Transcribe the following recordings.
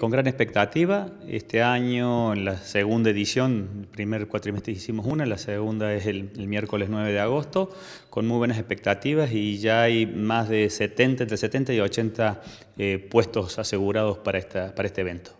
Con gran expectativa, este año en la segunda edición, el primer cuatrimestre hicimos una, la segunda es el, miércoles 9 de agosto, con muy buenas expectativas y ya hay más de 70, entre 70 y 80 eh, puestos asegurados para, esta, para este evento.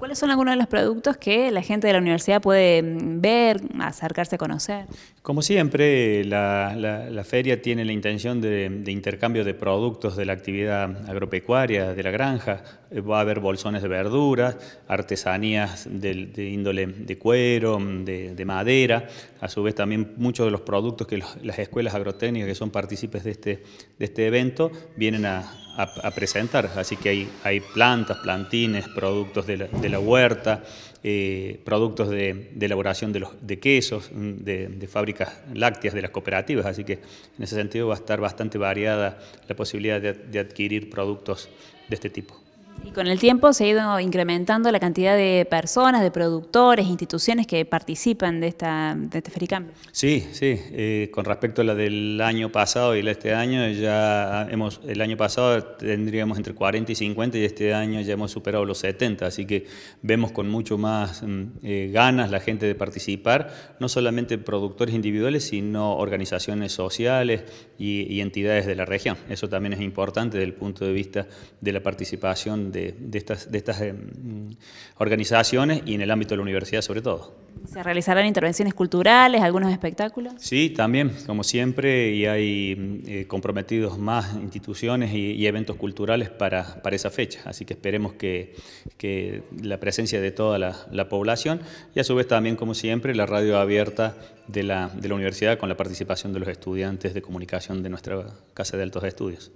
¿Cuáles son algunos de los productos que la gente de la universidad puede mm, ver, acercarse a conocer? Como siempre, la, feria tiene la intención de, intercambio de productos de la actividad agropecuaria, de la granja. Eh, va a haber bolsones de verduras, artesanías de, índole de cuero, mm, de, madera. A su vez, también muchos de los productos que las escuelas agrotécnicas que son partícipes de este, de este evento vienen a a, presentar. Así que hay, hay plantas, plantines, productos de la, huerta, eh, productos de, elaboración de, los, de quesos, mm, de, fábricas lácteas de las cooperativas. Así que en ese sentido va a estar bastante variada la posibilidad de, adquirir productos de este tipo. Y con el tiempo se ha ido incrementando la cantidad de personas, de productores, instituciones que participan de, esta, de este Fericambio. Sí, sí. Eh, con respecto a la del año pasado y la de este año, ya hemos, el año pasado tendríamos entre 40 y 50 y este año ya hemos superado los 70, así que vemos con mucho más mm, eh, ganas la gente de participar, no solamente productores individuales, sino organizaciones sociales y entidades de la región. Eso también es importante desde el punto de vista de la participación de, estas, em, organizaciones y en el ámbito de la universidad sobre todo. ¿Se realizarán intervenciones culturales, algunos espectáculos? Sí, también, como siempre, y hay em, eh, comprometidos más instituciones y, eventos culturales para, esa fecha, así que esperemos que, la presencia de toda la, población y a su vez también, como siempre, la radio abierta de la, de la universidad con la participación de los estudiantes de comunicación de nuestra Casa de Altos Estudios.